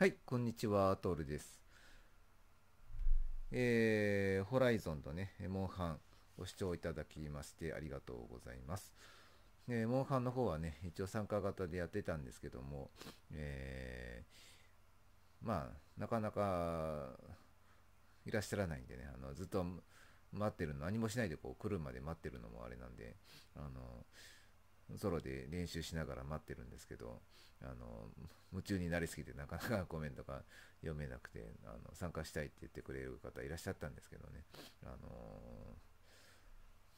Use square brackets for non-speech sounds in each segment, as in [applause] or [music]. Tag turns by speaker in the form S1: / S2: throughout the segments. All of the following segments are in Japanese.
S1: はい、こんにちは、トールです。えー、ホライゾンとね、モンハンご視聴いただきましてありがとうございます。えー、モンハンの方はね、一応参加型でやってたんですけども、えー、まあ、なかなかいらっしゃらないんでね、あのずっと待ってるの、何もしないでこう来るまで待ってるのもあれなんで、あの、ソロで練習しながら待ってるんですけど、あの、夢中になりすぎてなかなかコメントが読めなくて、あの、参加したいって言ってくれる方いらっしゃったんですけどね、あの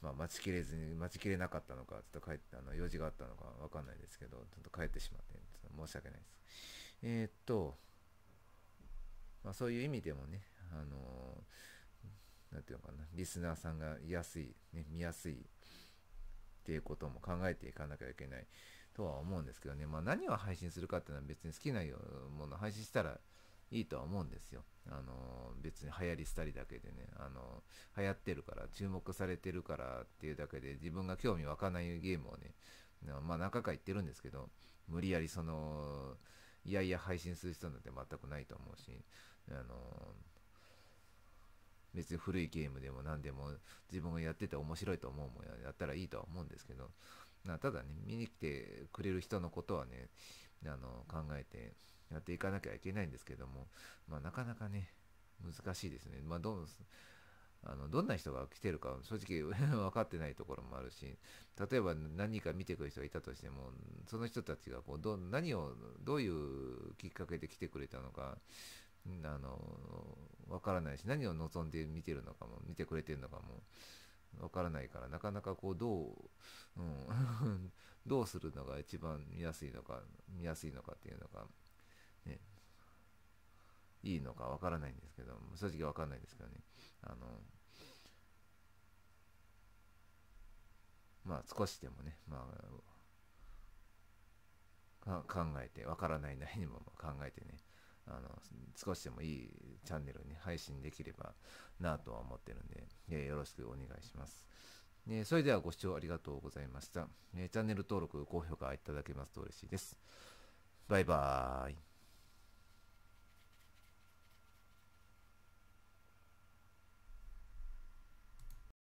S1: まあ、待ちきれずに、待ちきれなかったのか、ちょっと帰って、あの、用事があったのかわかんないですけど、ちょっと帰ってしまって、申し訳ないです。えー、っと、まあ、そういう意味でもね、あのなんていうのかな、リスナーさんがいやすい、ね、見やすい、っていうことも考えていかなきゃいけないとは思うんですけどね、まあ、何を配信するかっていうのは別に好きなもの配信したらいいとは思うんですよ。あの別に流行り廃りだけでねあの流行ってるから注目されてるからっていうだけで自分が興味湧かないゲームをねまあ何回か言ってるんですけど無理やりそのいやいや配信する人なんて全くないと思うしあの別に古いゲームでも何でも自分がやってて面白いと思うもんやったらいいとは思うんですけど、ただね、見に来てくれる人のことはね、あの、考えてやっていかなきゃいけないんですけども、まあ、なかなかね、難しいですね。まあ、どう、あの、どんな人が来てるか正直 [laughs] 分かってないところもあるし、例えば何か見てくる人がいたとしても、その人たちがこう、ど、何を、どういうきっかけで来てくれたのか、あの、わからないし、何を望んで見てるのかも、見てくれてるのかも、わからないから、なかなかこう、どう、うん、[laughs] どうするのが一番見やすいのか、見やすいのかっていうのが、ね、いいのかわからないんですけど、正直わかんないんですけどね、あの、まあ少しでもね、まあ、考えて、わからないなりにも考えてね、あの少しでもいいチャンネルに配信できればなとは思ってるんで、えよろしくお願いします。えそれではご視聴ありがとうございました、えチャンネル登録、高評価いただけますと嬉しいです。バイバーイ。